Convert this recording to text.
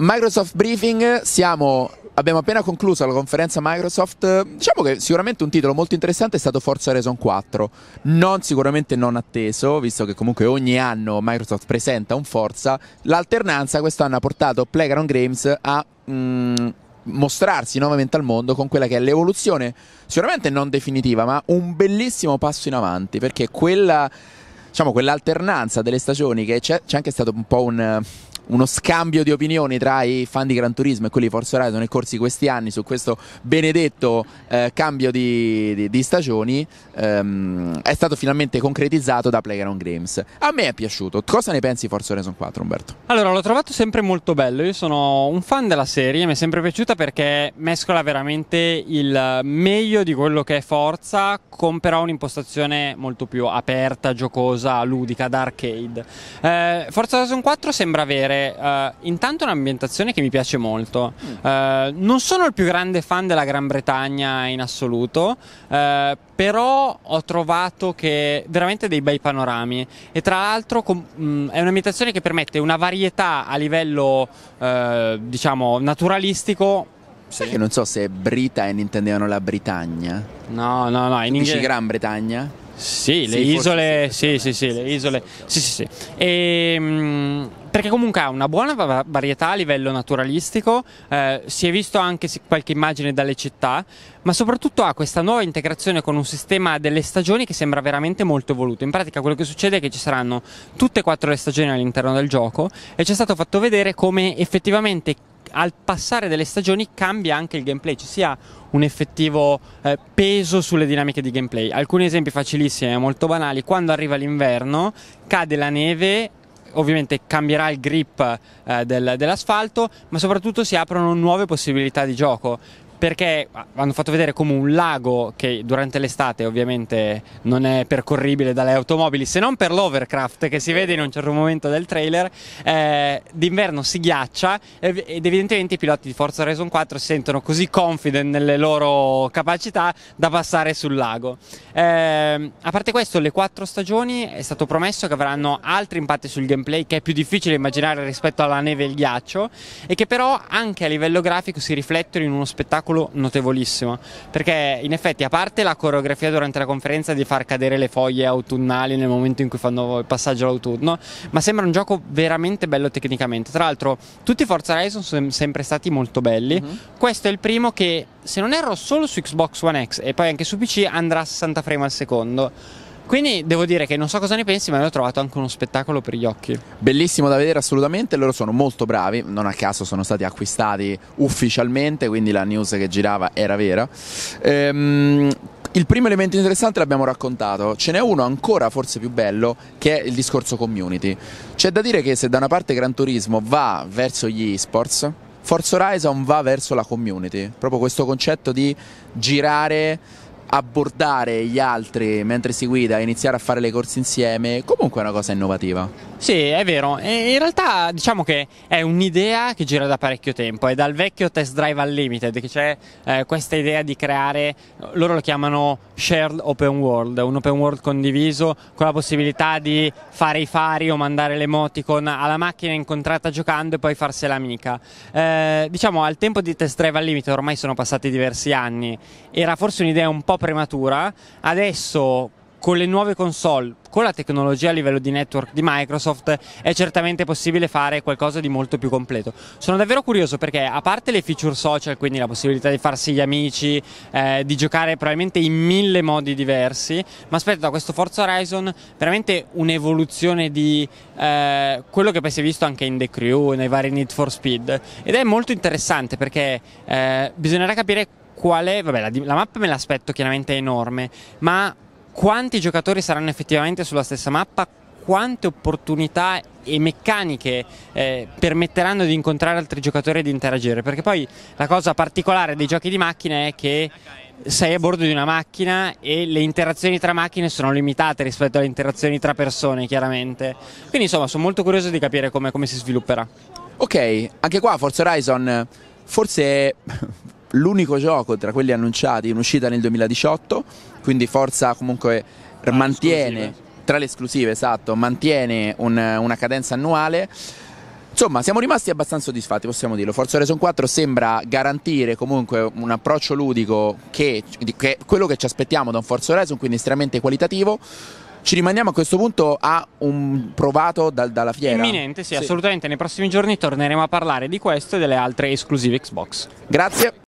Microsoft Briefing, siamo, abbiamo appena concluso la conferenza Microsoft. Diciamo che sicuramente un titolo molto interessante è stato Forza Horizon 4. Non sicuramente non atteso, visto che comunque ogni anno Microsoft presenta un Forza. L'alternanza quest'anno ha portato Playground Games a mh, mm, mostrarsi nuovamente al mondo con quella che è l'evoluzione, sicuramente non definitiva, ma un bellissimo passo in avanti, perché quella diciamo, quell'alternanza delle stagioni che c'è, c'è anche stato un po' un, uno scambio di opinioni tra i fan di Gran Turismo e quelli di Forza Horizon nel corso di questi anni su questo benedetto eh, cambio di, di, di stagioni ehm, è stato finalmente concretizzato da Playground Games. A me è piaciuto. Cosa ne pensi di Forza Horizon 4, Umberto? Allora, l'ho trovato sempre molto bello. Io sono un fan della serie, mi è sempre piaciuta perché mescola veramente il meglio di quello che è Forza con però un'impostazione molto più aperta, giocosa, ludica, da arcade. Eh, Forza Horizon 4 sembra avere eh, è uh, intanto un'ambientazione che mi piace molto. Mm. Uh, non sono il più grande fan della Gran Bretagna in assoluto, uh, però ho trovato che veramente dei bei panorami e tra l'altro com- mh, mm, è un'ambientazione che permette una varietà a livello diciamo naturalistico sì. che non so se Britain intendevano la Britannia. No, no, no. In inglese. Gran Bretagna? Sì, le isole, sì, sì, sì, le isole, sì, sì, sì. E, ehm, perché comunque ha una buona varietà a livello naturalistico, eh, si è visto anche qualche immagine dalle città, ma soprattutto ha questa nuova integrazione con un sistema delle stagioni che sembra veramente molto evoluto. In pratica quello che succede è che ci saranno tutte e quattro le stagioni all'interno del gioco e ci è stato fatto vedere come effettivamente al passare delle stagioni cambia anche il gameplay, ci sia un effettivo eh, peso sulle dinamiche di gameplay. Alcuni esempi facilissimi e eh, molto banali, quando arriva l'inverno cade la neve ovviamente cambierà il grip eh, del, dell'asfalto, ma soprattutto si aprono nuove possibilità di gioco perché ah, hanno fatto vedere come un lago che durante l'estate ovviamente non è percorribile dalle automobili se non per l'overcraft che si vede in un certo momento del trailer eh, d'inverno si ghiaccia ed evidentemente i piloti di Forza Horizon 4 si sentono così confident nelle loro capacità da passare sul lago eh, a parte questo le quattro stagioni è stato promesso che avranno altri impatti sul gameplay che è più difficile immaginare rispetto alla neve e il ghiaccio e che però anche a livello grafico si riflettono in uno spettacolo spettacolo notevolissimo, perché in effetti a parte la coreografia durante la conferenza di far cadere le foglie autunnali nel momento in cui fanno il passaggio all'autunno, ma sembra un gioco veramente bello tecnicamente. Tra l'altro tutti i Forza Horizon sono sempre stati molto belli, mm-hmm. questo è il primo che se non erro solo su Xbox One X e poi anche su PC andrà a 60 frame al secondo quindi devo dire che non so cosa ne pensi, ma io ho trovato anche uno spettacolo per gli occhi. Bellissimo da vedere assolutamente, loro sono molto bravi, non a caso sono stati acquistati ufficialmente, quindi la news che girava era vera. Ehm, il primo elemento interessante l'abbiamo raccontato, ce n'è uno ancora forse più bello che è il discorso community. C'è da dire che se da una parte Gran Turismo va verso gli esports, Forza Horizon va verso la community, proprio questo concetto di girare abbordare gli altri mentre si guida e iniziare a fare le corse insieme, comunque è una cosa innovativa. Sì, è vero. E in realtà diciamo che è un'idea che gira da parecchio tempo. È dal vecchio test drive unlimited che c'è eh, questa idea di creare, loro lo chiamano shared open world, un open world condiviso con la possibilità di fare i fari o mandare le l'emoticon alla macchina incontrata giocando e poi farsela amica. Eh, diciamo al tempo di test drive unlimited ormai sono passati diversi anni, era forse un'idea un po' prematura. Adesso con le nuove console, con la tecnologia a livello di network di Microsoft, è certamente possibile fare qualcosa di molto più completo. Sono davvero curioso perché, a parte le feature social, quindi la possibilità di farsi gli amici, eh, di giocare probabilmente in mille modi diversi, ma aspetto da questo Forza Horizon veramente un'evoluzione di eh, quello che poi si è visto anche in The Crew, nei vari Need for Speed. Ed è molto interessante perché eh, bisognerà capire qual è, vabbè, la, la mappa me l'aspetto chiaramente enorme, ma quanti giocatori saranno effettivamente sulla stessa mappa, quante opportunità e meccaniche eh, permetteranno di incontrare altri giocatori e di interagire, perché poi la cosa particolare dei giochi di macchina è che sei a bordo di una macchina e le interazioni tra macchine sono limitate rispetto alle interazioni tra persone, chiaramente. Quindi insomma, sono molto curioso di capire come, come si svilupperà. Ok, anche qua Forza Horizon forse l'unico gioco tra quelli annunciati in uscita nel 2018, quindi Forza comunque tra mantiene, le tra le esclusive esatto, mantiene un, una cadenza annuale. Insomma, siamo rimasti abbastanza soddisfatti, possiamo dirlo. Forza Horizon 4 sembra garantire comunque un approccio ludico che, che è quello che ci aspettiamo da un Forza Horizon, quindi estremamente qualitativo. Ci rimaniamo a questo punto a un provato dal, dalla fiera. Imminente, sì, sì, assolutamente. Nei prossimi giorni torneremo a parlare di questo e delle altre esclusive Xbox. Grazie.